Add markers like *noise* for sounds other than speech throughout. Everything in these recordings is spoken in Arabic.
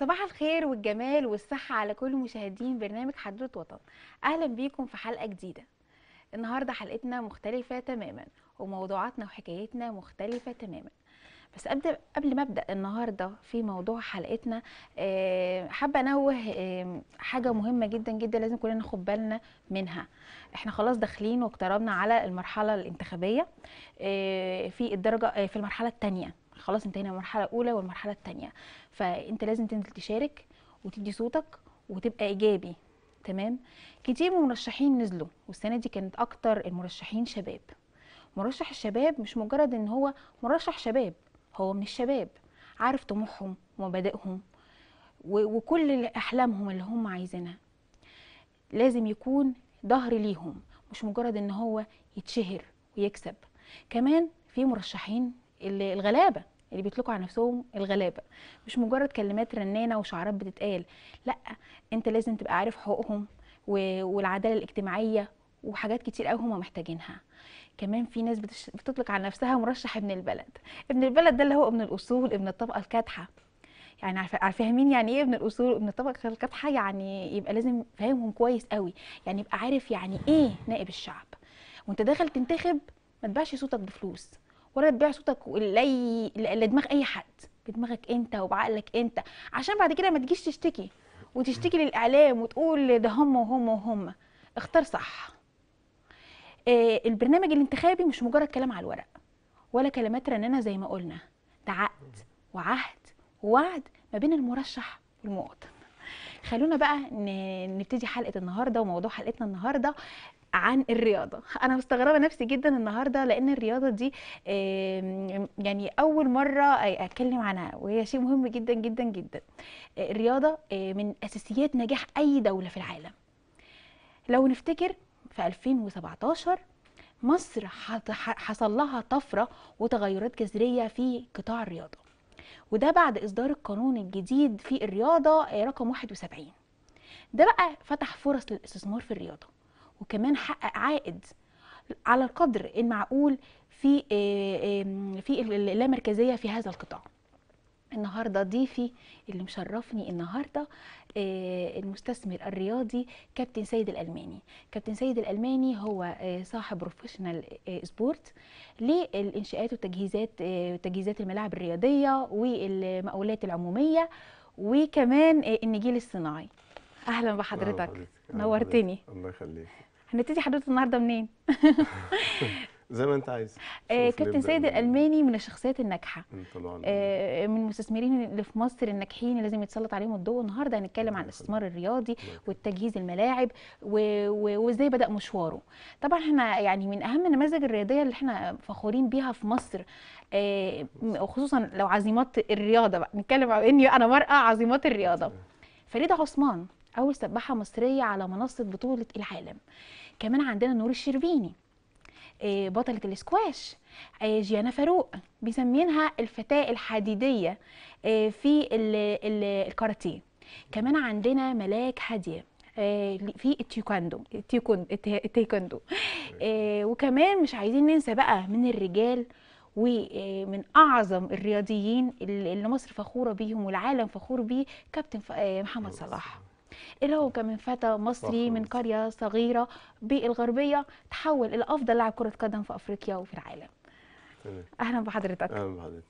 صباح الخير والجمال والصحة على كل مشاهدين برنامج حدوت وطن أهلا بيكم في حلقة جديدة النهاردة حلقتنا مختلفة تماما وموضوعاتنا وحكايتنا مختلفة تماما بس أبدأ قبل ما أبدأ النهاردة في موضوع حلقتنا آه، حابة أنوه آه، حاجة مهمة جدا جدا لازم كلنا ناخد بالنا منها احنا خلاص داخلين واقتربنا على المرحلة الانتخابية آه، في الدرجة في المرحلة الثانية خلاص انتهينا من المرحله الاولى والمرحله الثانيه فانت لازم تنزل تشارك وتدي صوتك وتبقى ايجابي تمام كتير من المرشحين نزلوا والسنه دي كانت اكتر المرشحين شباب مرشح الشباب مش مجرد ان هو مرشح شباب هو من الشباب عارف طموحهم ومبادئهم وكل احلامهم اللي هم عايزينها لازم يكون ظهر ليهم مش مجرد ان هو يتشهر ويكسب كمان في مرشحين اللي الغلابه اللي بيطلقوا على نفسهم الغلابه مش مجرد كلمات رنانه وشعارات بتتقال لا انت لازم تبقى عارف حقوقهم والعداله الاجتماعيه وحاجات كتير قوي هم محتاجينها كمان في ناس بتطلق على نفسها مرشح ابن البلد ابن البلد ده اللي هو ابن الاصول ابن الطبقه الكادحه يعني فاهمين يعني ايه ابن الاصول ابن الطبقه الكادحه يعني يبقى لازم فاهمهم كويس قوي يعني يبقى عارف يعني ايه نائب الشعب وانت داخل تنتخب ما تبيعش صوتك بفلوس ولا تبيع صوتك لدماغ اي حد بدماغك انت وبعقلك انت عشان بعد كده ما تجيش تشتكي وتشتكي للاعلام وتقول ده هم وهم وهم اختار صح آه، البرنامج الانتخابي مش مجرد كلام على الورق ولا كلمات رنانه زي ما قلنا ده عقد وعهد ووعد ما بين المرشح والمواطن خلونا بقى نبتدي حلقه النهارده وموضوع حلقتنا النهارده عن الرياضه انا مستغربه نفسي جدا النهارده لان الرياضه دي يعني اول مره اتكلم عنها وهي شيء مهم جدا جدا جدا آه، الرياضه آه، من اساسيات نجاح اي دوله في العالم لو نفتكر في 2017 مصر حصل لها طفره وتغيرات جذريه في قطاع الرياضه وده بعد اصدار القانون الجديد في الرياضه آه، رقم 71 ده بقى فتح فرص للاستثمار في الرياضه وكمان حقق عائد على القدر المعقول في آه، في اللامركزيه في هذا القطاع النهارده ضيفي اللي مشرفني النهارده آه، المستثمر الرياضي كابتن سيد الالماني كابتن سيد الالماني هو آه، صاحب بروفيشنال سبورت للانشاءات وتجهيزات تجهيزات الملاعب الرياضيه والمقاولات العموميه وكمان النجيل الصناعي اهلا بحضرتك نورتني الله يخليك هنبتدي حضرتك النهارده منين؟ *laughs* زي ما انت عايز آه، كابتن سيد الالماني من الشخصيات الناجحه آه، من المستثمرين اللي في مصر الناجحين اللي لازم يتسلط عليهم الضوء النهارده هنتكلم عن الاستثمار الرياضي والتجهيز الملاعب وازاي بدا مشواره طبعا احنا يعني من اهم النماذج الرياضيه اللي احنا فخورين بيها في مصر وخصوصا آه، خصوصا لو عظيمات الرياضه بقى نتكلم عن اني انا مرأة عظيمات الرياضه *laughs* فريده عثمان اول سباحه مصريه على منصه بطوله العالم كمان عندنا نور الشربيني آه، بطلة الاسكواش آه، جيانا فاروق بيسمينها الفتاة الحديدية آه، في الكاراتيه كمان عندنا ملاك هادية في التيكوندو التيكوندو وكمان مش عايزين ننسى بقى من الرجال ومن اعظم الرياضيين اللي مصر فخوره بيهم والعالم فخور بيه كابتن محمد صلاح اللي كان من فتى مصري من قريه صغيره بالغربيه تحول الى افضل لاعب كره قدم في افريقيا وفي العالم اهلا بحضرتك اهلا بحضرتك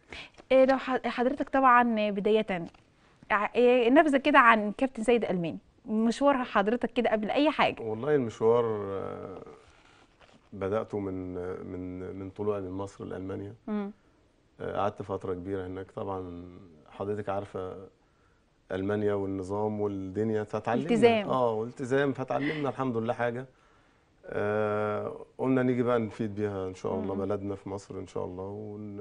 إيه، لو حضرتك طبعا بدايه إيه، نبذه كده عن كابتن سيد الماني مشوار حضرتك كده قبل اي حاجه والله المشوار آه، بداته من من من طلوعي من مصر لالمانيا آه، قعدت فتره كبيره هناك طبعا حضرتك عارفه المانيا والنظام والدنيا فتعلمنا التزام اه والتزام فتعلمنا الحمد لله حاجه آه قلنا نيجي بقى نفيد بيها ان شاء الله بلدنا في مصر ان شاء الله ون...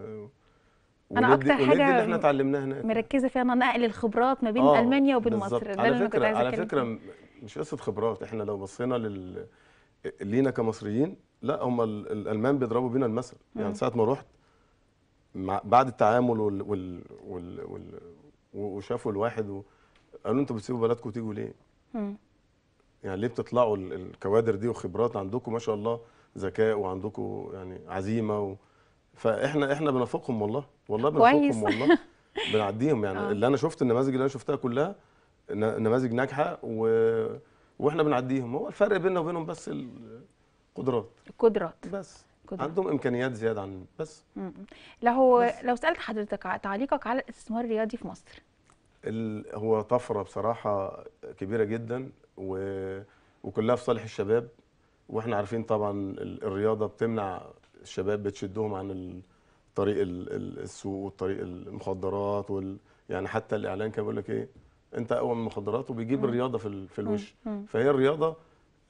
انا اكتر حاجه اللي احنا اتعلمناها هناك مركزه فيها انا نقل الخبرات ما بين آه المانيا وبين بالزبط. مصر ده على فكره على فكره مش قصه خبرات احنا لو بصينا لل لينا كمصريين لا هم الالمان بيضربوا بينا المثل يعني ساعه ما رحت بعد التعامل وال, وال... وال... وال... وشافوا الواحد وقالوا انتوا بتسيبوا بلدكم تيجوا ليه؟ مم. يعني ليه بتطلعوا الكوادر دي وخبرات عندكم ما شاء الله ذكاء وعندكم يعني عزيمه و... فاحنا احنا بنفوقهم والله والله بنفوقهم والله *laughs* بنعديهم يعني آه. اللي انا شفت النماذج اللي انا شفتها كلها نماذج ناجحه و... واحنا بنعديهم هو الفرق بيننا وبينهم بس القدرات القدرات بس قدرة. عندهم امكانيات زياده عن بس لو هو لو سالت حضرتك تعليقك على الاستثمار الرياضي في مصر ال... هو طفره بصراحه كبيره جدا و... وكلها في صالح الشباب واحنا عارفين طبعا الرياضه بتمنع الشباب بتشدهم عن الطريق طريق السوق وطريق المخدرات وال... يعني حتى الاعلان كان بيقول لك ايه انت اقوى من المخدرات وبيجيب الرياضه في, ال... في الوش فهي الرياضه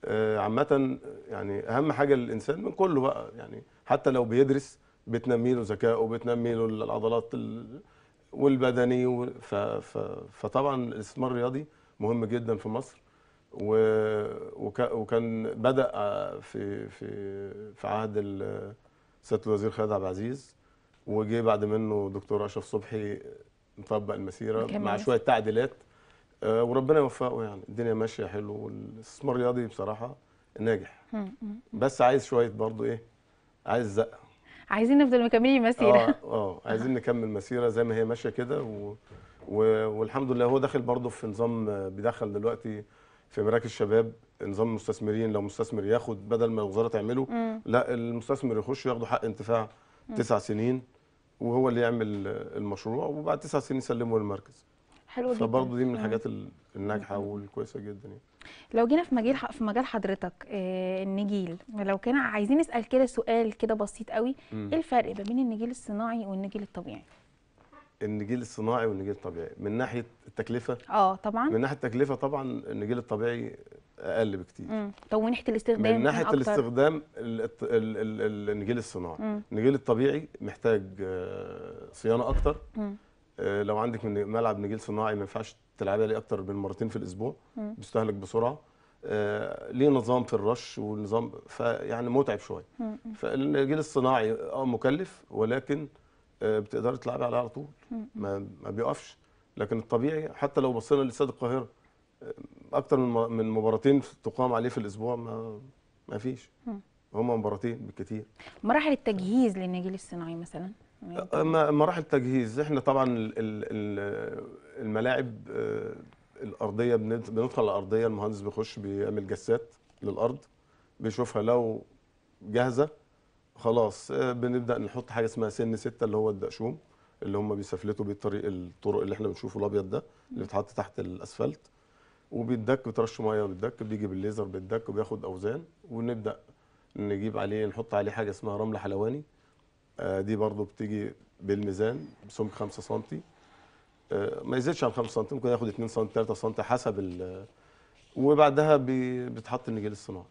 آه، عامه يعني اهم حاجه للانسان من كله بقى يعني حتى لو بيدرس بتنمي له ذكائه بتنمي له العضلات والبدني فطبعا الاستثمار الرياضي مهم جدا في مصر وكان بدا آه، في في في عهد سياده الوزير خالد عبد العزيز وجه بعد منه دكتور اشرف صبحي مطبق المسيره مع شويه تعديلات آه، وربنا يوفقه يعني الدنيا ماشيه حلو والاستثمار الرياضي بصراحه ناجح بس عايز شويه برضو ايه عايز زقه عايزين نفضل مكملين مسيره اه *laughs* اه عايزين نكمل مسيره زي ما هي ماشيه كده و... و... والحمد لله هو داخل برضو في نظام آه، بيدخل دلوقتي في مراكز الشباب نظام المستثمرين لو مستثمر ياخد بدل ما الوزاره تعمله مم. لا المستثمر يخش ياخدوا حق انتفاع تسع سنين وهو اللي يعمل المشروع وبعد تسع سنين يسلمه للمركز حلو جدا فبرضه دي من الحاجات الناجحه والكويسه جدا يعني لو جينا في مجال في مجال حضرتك آه، النجيل لو كان عايزين نسال كده سؤال كده بسيط قوي ايه الفرق ما بين النجيل الصناعي والنجيل الطبيعي النجيل الصناعي والنجيل الطبيعي من ناحيه التكلفه اه طبعا من ناحيه التكلفه طبعا النجيل الطبيعي اقل بكتير طب من ناحيه الاستخدام من ناحيه الاستخدام النجيل الصناعي النجيل الطبيعي محتاج آه، صيانه اكتر مم. آه، لو عندك من ملعب نجيل صناعي ما ينفعش تلعبها لي اكتر من مرتين في الاسبوع بيستهلك بسرعه آه، ليه نظام في الرش ونظام فيعني متعب شويه فالنجيل الصناعي اه مكلف ولكن آه، بتقدري تلعبي عليه على طول ما, ما بيقفش لكن الطبيعي حتى لو بصينا لاستاد القاهره اكتر من من مباراتين تقام عليه في الاسبوع ما ما فيش هما مباراتين بالكثير مراحل التجهيز للنجيل الصناعي مثلا آه، مراحل تجهيز احنا طبعا الملاعب آه، الارضيه بندخل على الارضيه المهندس بيخش بيعمل جسات للارض بيشوفها لو جاهزه خلاص آه، بنبدا نحط حاجه اسمها سن 6 اللي هو الدقشوم اللي هم بيسفلتوا بيه الطريق الطرق اللي احنا بنشوفه الابيض ده اللي بيتحط تحت الاسفلت وبيدك بترش ميه بالدك بيجي بالليزر بالدك وبياخد اوزان ونبدا نجيب عليه نحط عليه حاجه اسمها رمل حلواني آه، دي برضو بتيجي بالميزان بسمك 5 سم آه، ما يزيدش عن 5 سم ممكن ياخد 2 سم 3 سم حسب ال وبعدها بتحط النجيل الصناعي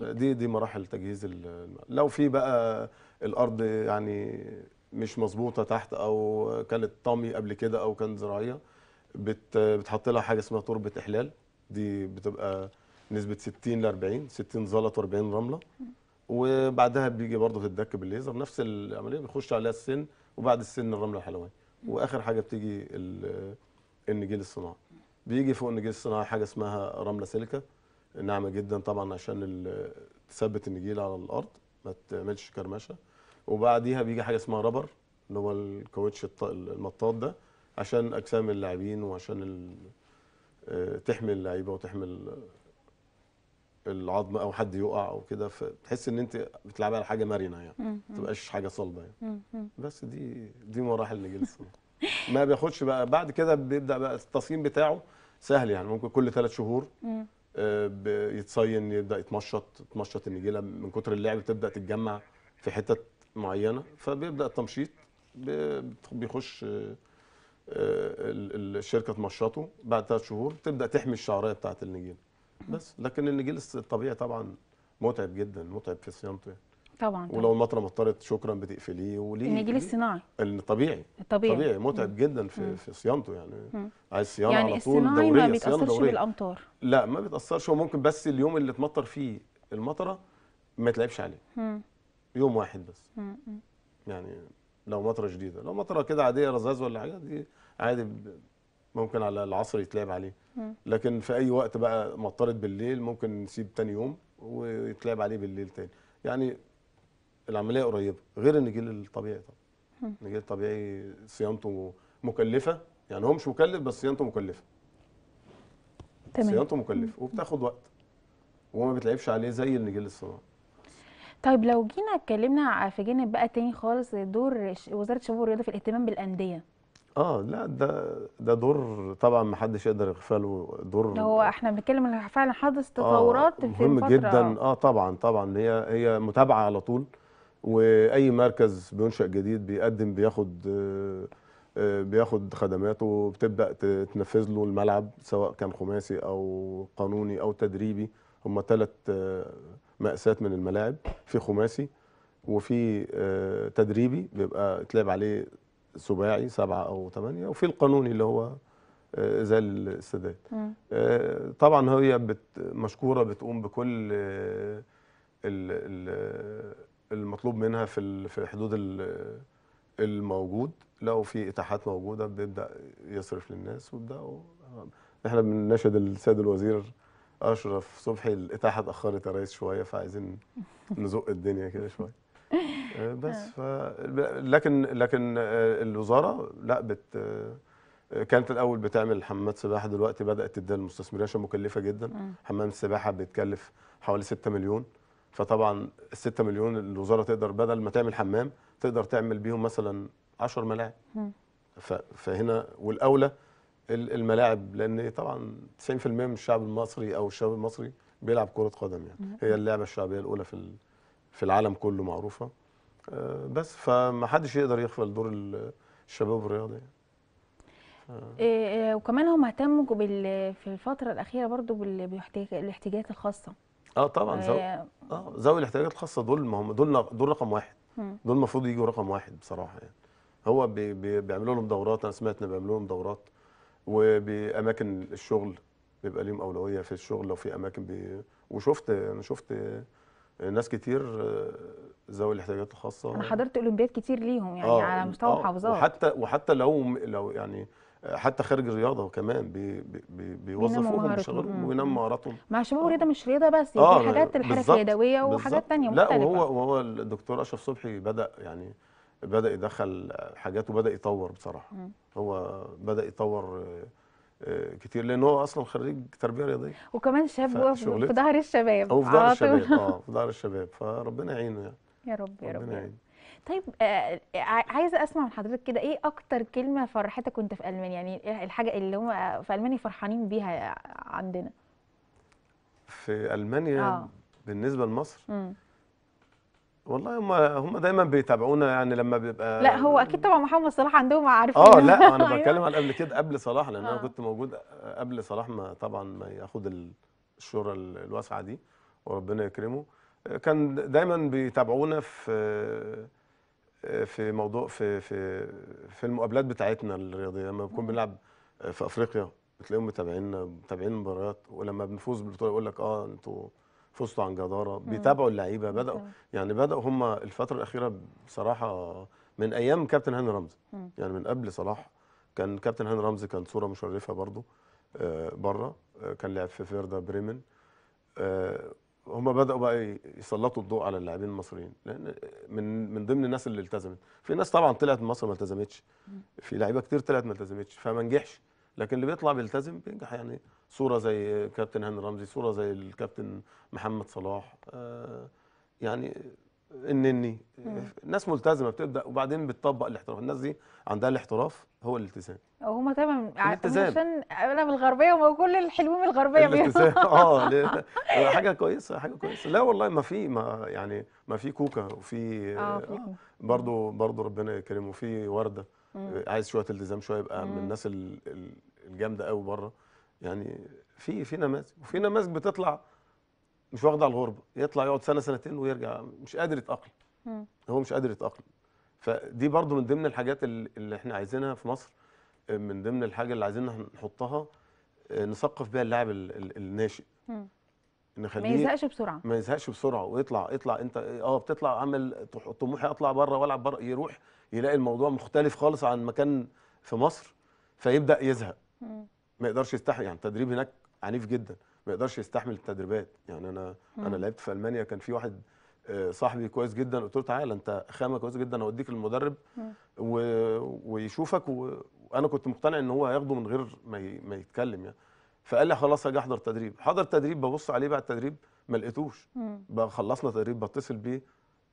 دي دي مراحل تجهيز الماء لو في بقى الارض يعني مش مظبوطه تحت او كانت طمي قبل كده او كانت زراعيه بت بتحط لها حاجه اسمها تربه احلال دي بتبقى نسبه 60 ل 40 60 زلط و40 رمله وبعدها بيجي برضه في الدك بالليزر نفس العمليه بيخش عليها السن وبعد السن الرمل الحلواني واخر حاجه بتيجي النجيل الصناعي بيجي فوق النجيل الصناعي حاجه اسمها رمله سيليكا ناعمه جدا طبعا عشان تثبت النجيل على الارض ما تعملش كرمشه وبعديها بيجي حاجه اسمها ربر اللي هو الكاوتش المطاط ده عشان اجسام اللاعبين وعشان آه، تحمي اللعيبه وتحمي العظم او حد يقع او كده فتحس ان انت بتلعبي على حاجه مرنه يعني ما تبقاش حاجه صلبه يعني بس دي دي مراحل الجلسه ما بياخدش بقى بعد كده بيبدا بقى التصيين بتاعه سهل يعني ممكن كل ثلاث شهور آه، يتصين يبدا يتمشط تمشط النجيله من كتر اللعب تبدا تتجمع في حتت معينه فبيبدا التمشيط بيخش آه، آه، الشركه تمشطه بعد ثلاث شهور تبدا تحمي الشعريه بتاعت النجيله بس لكن النجيل الطبيعي طبعا متعب جدا متعب في صيانته طبعا ولو المطره مطرت شكرا بتقفليه وليه النجيل الصناعي الطبيعي الطبيعي طبيعي متعب جدا في مم. في صيانته يعني مم. عايز صيانه يعني على طول دوريه ما بيتاثرش دورية. بالامطار لا ما بيتاثرش هو ممكن بس اليوم اللي اتمطر فيه المطره ما يتلعبش عليه مم. يوم واحد بس مم. يعني لو مطره جديده لو مطره كده عاديه رذاذ ولا حاجه دي عادي ممكن على العصر يتلعب عليه لكن في اي وقت بقى مطرت بالليل ممكن نسيب تاني يوم ويتلعب عليه بالليل تاني يعني العمليه قريبه غير النجيل الطبيعي طبعا النجيل الطبيعي صيانته مكلفه يعني هو مش مكلف بس صيانته مكلفه تمام صيانته مكلفه وبتاخد وقت وما بتلعبش عليه زي النجيل الصناعي طيب لو جينا اتكلمنا في جانب بقى تاني خالص دور وزاره الشباب والرياضه في الاهتمام بالانديه آه لأ ده ده دور طبعًا ما حدش يقدر يغفله، دور هو إحنا بنتكلم إن فعلًا حدث آه، تطورات في مهم الفترة جدًا آه. طبعًا، طبعًا هي هي متابعة على طول، وأي مركز بينشأ جديد بيقدم بياخد آه، آه، بياخد خدماته وبتبدأ تنفذ له الملعب سواء كان خماسي أو قانوني أو تدريبي، هم ثلاث آه، مقاسات من الملاعب، في خماسي وفي تدريبي بيبقى تلعب عليه سباعي سبعة أو ثمانية وفي القانوني اللي هو آه، زي السداد آه، طبعا هي بت مشكورة بتقوم بكل آه، المطلوب منها في في حدود الموجود لو في إتاحات موجودة بيبدأ يصرف للناس ويبدأوا احنا بنناشد السيد الوزير اشرف صبحي الاتاحه اتاخرت يا ريس شويه فعايزين نزق الدنيا كده شويه *laughs* *laughs* بس آه. ف لكن لكن آه، الوزاره لا بت آه، كانت الاول بتعمل حمامات سباحه دلوقتي بدات تديها للمستثمرين عشان مكلفه جدا حمام السباحه بتكلف حوالي 6 مليون فطبعا ال 6 مليون الوزاره تقدر بدل ما تعمل حمام تقدر تعمل بيهم مثلا 10 ملاعب فهنا والاولى الملاعب لان طبعا 90% من الشعب المصري او الشباب المصري بيلعب كره قدم يعني هي اللعبه الشعبيه الاولى في في العالم كله معروفه آه، بس فما حدش يقدر يغفل دور الشباب الرياضي آه، آه، وكمان هم اهتموا بال في الفتره الاخيره برضو بالاحتياجات الخاصه اه طبعا ذوي اه ذوي الاحتياجات الخاصه دول ما هم دول دول رقم واحد دول المفروض يجوا رقم واحد بصراحه يعني هو بي بي بيعملوا لهم دورات انا سمعت ان بيعملوا لهم دورات وباماكن الشغل بيبقى ليهم اولويه في الشغل لو في اماكن بي وشفت انا شفت ناس كتير آه، ذوي الاحتياجات الخاصه انا حضرت اولمبياد كتير ليهم يعني آه على مستوى آه، المحافظات آه وحتى وحتى لو لو يعني آه، حتى خارج الرياضه كمان بي بي بيوظفوهم بيشغلوهم وينموا مهاراتهم مع شباب الرياضه مش رياضه بس يعني آه في حاجات الحركه اليدويه وحاجات ثانيه مختلفه لا وهو وهو الدكتور اشرف صبحي بدا يعني بدا يدخل حاجات وبدا يطور بصراحه مم. هو بدا يطور كتير لان هو اصلا خريج تربيه رياضيه وكمان شاب هو في ظهر الشباب هو في ظهر الشباب اه في ظهر الشباب فربنا يعينه يعني يا رب يا رب ربنا يعينه طيب آه،, آه عايزه اسمع من حضرتك كده ايه اكتر كلمه فرحتك وانت في المانيا يعني إيه الحاجه اللي هم في المانيا فرحانين بيها عندنا في المانيا آه. بالنسبه لمصر والله هم هم دايما بيتابعونا يعني لما بيبقى لا هو اكيد طبعا محمد صلاح عندهم عارفين اه لا انا *laughs* أيوه. بتكلم عن قبل كده قبل صلاح لان آه. انا كنت موجود قبل صلاح ما طبعا ما ياخد الشهره الواسعه دي وربنا يكرمه كان دايما بيتابعونا في في موضوع في في في المقابلات بتاعتنا الرياضيه لما بنكون بنلعب في افريقيا بتلاقيهم متابعينا متابعين المباريات ولما بنفوز بالبطوله يقول لك اه انتوا فصلوا عن جداره بيتابعوا اللعيبه بداوا يعني بداوا هم الفتره الاخيره بصراحه من ايام كابتن هاني رمزي يعني من قبل صلاح كان كابتن هاني رمزي كان صوره مشرفه برضه آه، بره آه، كان لعب في فيردا بريمن آه، هم بداوا بقى يسلطوا الضوء على اللاعبين المصريين لان من من ضمن الناس اللي التزمت في ناس طبعا طلعت من مصر ما التزمتش في لعيبه كتير طلعت ما التزمتش فما نجحش لكن اللي بيطلع بيلتزم بينجح يعني صوره زي كابتن هاني رمزي صوره زي الكابتن محمد صلاح آه، يعني النني الناس ملتزمه بتبدا وبعدين بتطبق الاحتراف الناس دي عندها الاحتراف هو الالتزام هما تمام عشان انا من الغربيه وكل الحلوين من الغربيه الالتزام *laughs* اه حاجه كويسه حاجه كويسه لا والله ما في ما يعني ما في كوكا وفي آه, آه، برضو ربنا يكرمه في ورده عايز شويه التزام شويه يبقى من الناس ال الجامده قوي بره يعني في في نماذج وفي نماذج بتطلع مش واخده على الغربه يطلع يقعد سنه سنتين ويرجع مش قادر يتاقلم هو مش قادر يتاقلم فدي برضو من ضمن الحاجات اللي احنا عايزينها في مصر من ضمن الحاجه اللي عايزين نحطها نثقف بيها اللاعب الناشئ نخليه ما يزهقش بسرعه ما يزهقش بسرعه ويطلع يطلع انت اه بتطلع عامل طموحي اطلع بره والعب بره يروح يلاقي الموضوع مختلف خالص عن مكان في مصر فيبدا يزهق ما يقدرش يستحمل يعني التدريب هناك عنيف جدا ما يقدرش يستحمل التدريبات يعني انا مم. انا لعبت في المانيا كان في واحد آه، صاحبي كويس جدا قلت له تعالى انت خامه كويس جدا هوديك للمدرب و... ويشوفك و... وانا كنت مقتنع ان هو هياخده من غير ما, ي... ما يتكلم يعني فقال لي خلاص هاجي احضر تدريب حضر تدريب ببص عليه بعد التدريب ما لقيتوش بقى خلصنا تدريب بتصل بيه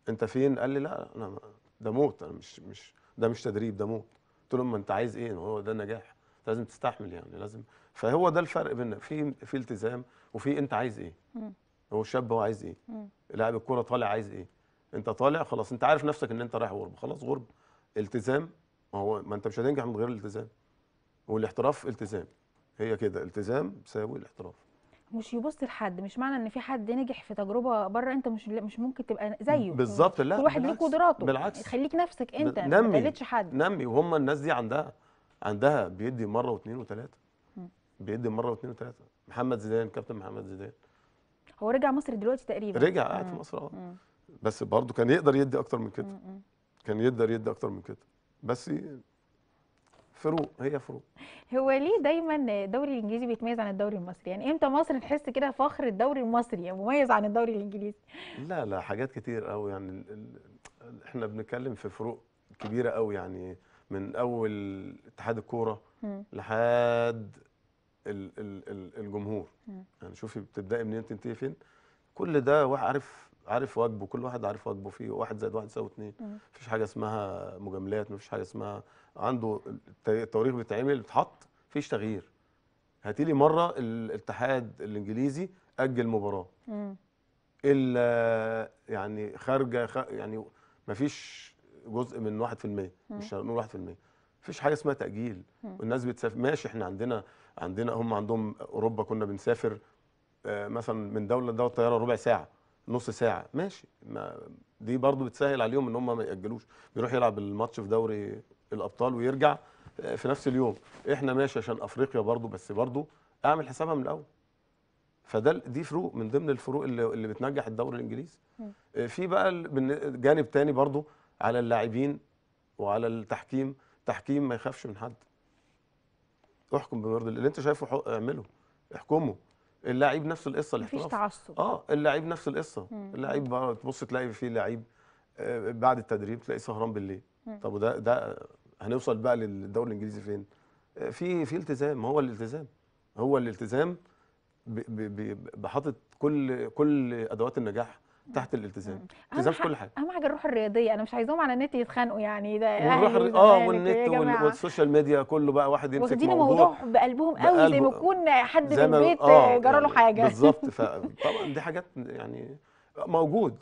انت فين قال لي لا انا ده موت انا مش مش ده مش تدريب ده موت قلت له ما انت عايز ايه هو ده النجاح لازم تستحمل يعني لازم فهو ده الفرق بيننا في في التزام وفي انت عايز ايه مم. هو الشاب هو عايز ايه لاعب الكوره طالع عايز ايه انت طالع خلاص انت عارف نفسك ان انت رايح غربه خلاص غربه التزام ما هو ما انت مش هتنجح من غير الالتزام والاحتراف التزام هي كده التزام بيساوي الاحتراف مش يبص لحد مش معنى ان في حد نجح في تجربه بره انت مش مش ممكن تبقى زيه بالظبط لا كل واحد ليه قدراته بالعكس خليك نفسك انت ما تقلدش حد نمي وهم الناس دي عندها عندها بيدي مره واثنين وثلاثه بيدي مره واثنين وثلاثه محمد زيدان كابتن محمد زيدان هو رجع مصر دلوقتي تقريبا رجع قاعد في مصر اه بس برضه كان يقدر يدي اكتر من كده كان يقدر يدي اكتر من كده بس فروق هي فروق هو ليه دايما الدوري الانجليزي بيتميز عن الدوري المصري يعني امتى مصر تحس كده فخر الدوري المصري يعني مميز عن الدوري الانجليزي لا لا حاجات كتير قوي يعني ال ال احنا بنتكلم في فروق كبيره قوي يعني من اول اتحاد الكوره لحد الجمهور يعني شوفي بتبداي منين تنتهي فين كل ده عارف عارف واجبه كل واحد عارف واجبه في واحد زائد واحد يساوي اثنين مفيش حاجه اسمها مجاملات مفيش حاجه اسمها عنده التواريخ بيتعمل بتحط مفيش تغيير هاتي لي مره الاتحاد الانجليزي اجل مباراه الا يعني خارجه يعني مفيش جزء من 1% مش هنقول 1% مفيش حاجه اسمها تاجيل والناس بتسافر ماشي احنا عندنا عندنا هم عندهم اوروبا كنا بنسافر آه، مثلا من دوله لدوله طياره ربع ساعه نص ساعه ماشي ما دي برضو بتسهل عليهم ان هم ما ياجلوش بيروح يلعب الماتش في دوري الابطال ويرجع آه، في نفس اليوم احنا ماشي عشان افريقيا برضو بس برضو اعمل حسابها من الاول فده دي فروق من ضمن الفروق اللي, اللي بتنجح الدوري الانجليزي آه، في بقى جانب تاني برضو على اللاعبين وعلى التحكيم تحكيم ما يخافش من حد احكم بمرض اللي انت شايفه اعمله احكمه اللاعب نفس القصه الاحتراف مفيش تعصب اه اللاعب نفس القصه اللاعب تبص تلاقي فيه لعيب آه، بعد التدريب تلاقي سهران بالليل مم. طب وده ده هنوصل بقى للدوري الانجليزي فين آه، في في التزام هو الالتزام هو الالتزام بحاطط كل كل ادوات النجاح تحت الالتزام التزام كل حاجه اهم حاجه الروح الرياضيه انا مش عايزهم على النت يتخانقوا يعني ده والروح اه والنت والسوشيال ميديا كله بقى واحد يمسك موضوع الموضوع بقلبهم قوي زي ما يكون حد في البيت آه جرى له يعني حاجه بالظبط فطبعا *laughs* دي حاجات يعني موجود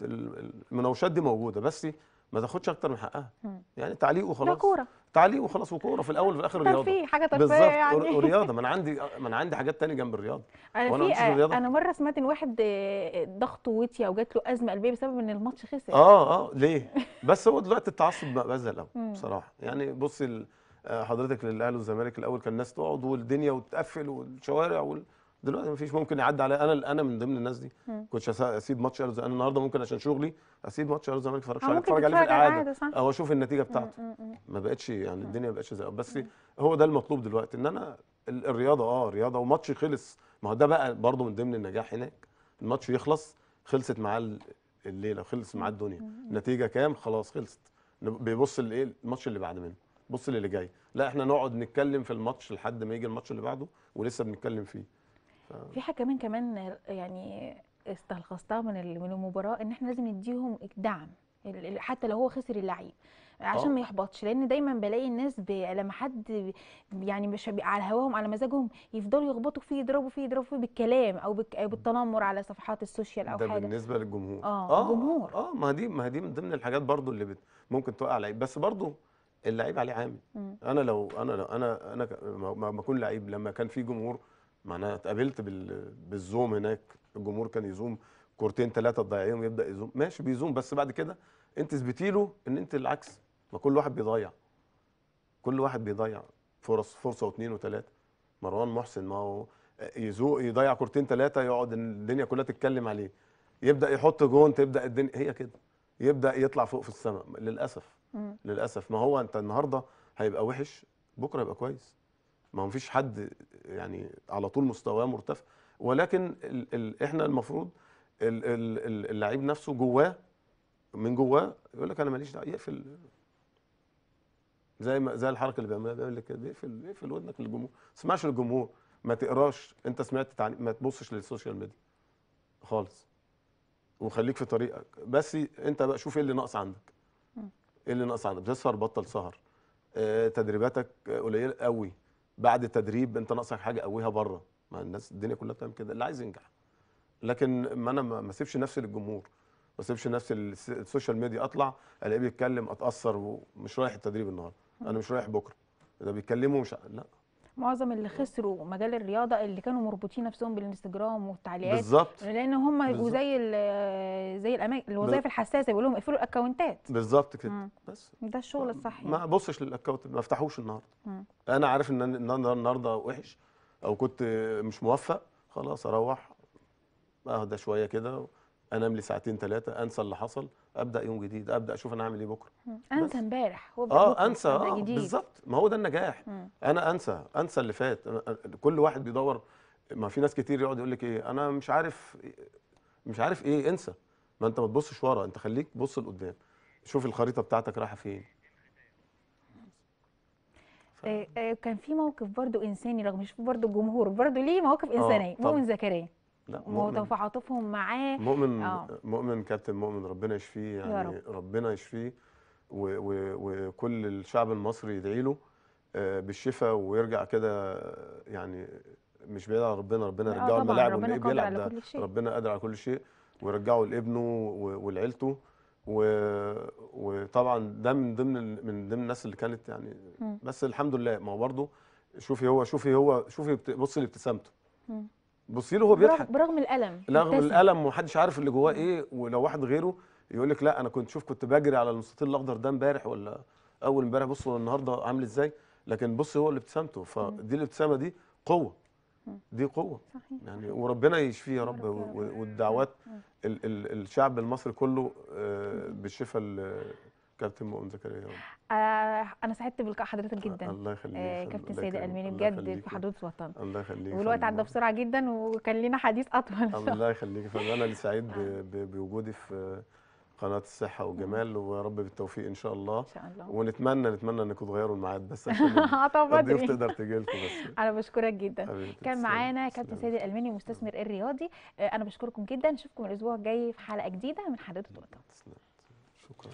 المناوشات دي موجوده بس ما تاخدش اكتر من حقها يعني تعليق وخلاص كوره تعليق وخلاص وكوره في الاول وفي الاخر رياضه في حاجه ترفيه يعني ورياضه ما انا عندي ما انا عندي حاجات ثانيه جنب الرياضه انا في انا مره سمعت ان واحد آه، ضغطه وطي او جات له ازمه قلبيه بسبب ان الماتش خسر اه اه ليه بس هو دلوقتي التعصب بقى بذل قوي بصراحه يعني بصي آه، حضرتك للاهلي والزمالك الاول كان الناس تقعد والدنيا وتقفل والشوارع وال... دلوقتي مفيش ممكن يعدي عليا انا انا من ضمن الناس دي كنتش اسيب ماتش انا النهارده ممكن عشان شغلي اسيب ماتش اهلي الزمالك اتفرجش آه، عليه اتفرج عليه في القعده او اشوف النتيجه بتاعته ما بقتش يعني الدنيا ما بقتش زي بس هو ده المطلوب دلوقتي ان انا الرياضه اه رياضه وماتش خلص ما هو ده بقى برضه من ضمن النجاح هناك الماتش يخلص خلصت معاه الليله خلص معاه الدنيا النتيجه كام خلاص خلصت بيبص لايه الماتش اللي بعد منه بص اللي جاي لا احنا نقعد نتكلم في الماتش لحد ما يجي الماتش اللي بعده ولسه بنتكلم فيه في حاجه كمان كمان يعني استلخصتها من من المباراه ان احنا لازم نديهم الدعم حتى لو هو خسر اللعيب عشان أوه. ما يحبطش لان دايما بلاقي الناس لما حد يعني مش على هواهم على مزاجهم يفضلوا يخبطوا فيه يضربوا فيه يضربوا فيه بالكلام او بالتنمر على صفحات السوشيال او ده حاجه ده بالنسبه للجمهور اه, آه الجمهور اه ما دي ما دي من ضمن الحاجات برضو اللي بت... ممكن توقع لعيب بس برضو اللعيب عليه عامل انا لو انا لو انا انا ما اكون لعيب لما كان في جمهور معناها اتقابلت بالزوم هناك الجمهور كان يزوم كورتين ثلاثه تضيعيهم يبدا يزوم ماشي بيزوم بس بعد كده انت اثبتي له ان انت العكس ما كل واحد بيضيع كل واحد بيضيع فرص فرصه واثنين وثلاثه مروان محسن ما هو يزوق يضيع كورتين ثلاثه يقعد الدنيا كلها تتكلم عليه يبدا يحط جون تبدا الدنيا هي كده يبدا يطلع فوق في السماء للاسف للاسف ما هو انت النهارده هيبقى وحش بكره يبقى كويس ما هو مفيش حد يعني على طول مستواه مرتفع ولكن الـ الـ احنا المفروض اللعيب نفسه جواه من جواه يقول لك انا ماليش دعوه يقفل زي ما زي الحركه اللي بيعملها بيعمل لك كده اقفل اقفل ودنك للجمهور ما تسمعش للجمهور ما تقراش انت سمعت تعني ما تبصش للسوشيال ميديا خالص وخليك في طريقك بس انت بقى شوف ايه اللي ناقص عندك ايه اللي ناقص عندك بتسهر بطل سهر آه تدريباتك قليله قوي بعد تدريب انت ناقصك حاجه قويها بره ما الناس الدنيا كلها بتعمل كده اللي عايز ينجح لكن ما انا ما اسيبش نفسي للجمهور ما اسيبش نفسي السوشيال ميديا اطلع الاقيه بيتكلم اتاثر ومش رايح التدريب النهارده انا مش رايح بكره ده بيتكلموا مش لا معظم اللي خسروا مجال الرياضه اللي كانوا مربوطين نفسهم بالانستجرام والتعليقات بالظبط لان هم بيبقوا زي آه، زي الاماكن الوظائف الحساسه بيقول لهم اقفلوا الاكونتات بالظبط كده مم. بس ده الشغل الصح ما بصش للاكونت ما افتحوش النهارده انا عارف ان انا النهارده وحش او كنت مش موفق خلاص اروح اهدى شويه كده انام لي ساعتين ثلاثه انسى اللي حصل ابدا يوم جديد ابدا اشوف انا هعمل ايه بكره انسى امبارح اه انسى آه بالظبط ما هو ده النجاح مم. انا انسى انسى اللي فات كل واحد بيدور ما في ناس كتير يقعد يقول لك ايه انا مش عارف مش عارف ايه انسى ما انت ما تبصش ورا انت خليك بص لقدام شوف الخريطه بتاعتك رايحه فين ف... آه، آه، كان في موقف برضو انساني رغم مش برضو الجمهور برضو ليه مواقف آه، انسانيه مؤمن زكريا لا مؤمن معاه مؤمن آه. مؤمن كابتن مؤمن ربنا يشفيه يعني يا رب. ربنا يشفيه وكل الشعب المصري يدعي له آه، بالشفاء ويرجع كده يعني مش بعيد عن ربنا ربنا يرجعه الملاعب على بيلعب ده ربنا قادر على كل شيء ويرجعه لابنه ولعيلته وطبعا ده من ضمن من ضمن الناس اللي كانت يعني بس الحمد لله ما هو برضه شوفي هو شوفي هو شوفي بصي لابتسامته بصي له هو بيضحك برغم الالم رغم الالم ومحدش عارف اللي جواه ايه ولو واحد غيره يقول لك لا انا كنت شوف كنت بجري على المستطيل الاخضر ده امبارح ولا اول امبارح بصوا النهارده عامل ازاي لكن بص هو اللي ابتسامته فدي الابتسامه دي قوه دي قوه صحيح. يعني وربنا يشفيه يا رب والدعوات الشعب المصري كله آه، بالشفاء كابتن مؤمن زكريا آه انا سعدت بلقاء حضرتك جدا الله يخليك آه، كابتن سيد الالماني بجد في حدود وطن الله يخليك والوقت عدى بسرعه جدا وكان لنا حديث اطول *laughs* الله يخليك فانا اللي سعيد آه. بوجودي في قناه الصحه والجمال ويا رب بالتوفيق ان شاء الله ان شاء الله ونتمنى نتمنى انكم تغيروا الميعاد بس *laughs* عشان طبعا الضيوف تقدر تجي لكم بس *laughs* انا بشكرك جدا كان معانا كابتن سيد الالماني مستثمر الرياضي آه، انا بشكركم جدا نشوفكم الاسبوع الجاي في حلقه جديده من حضرتك وطن شكرا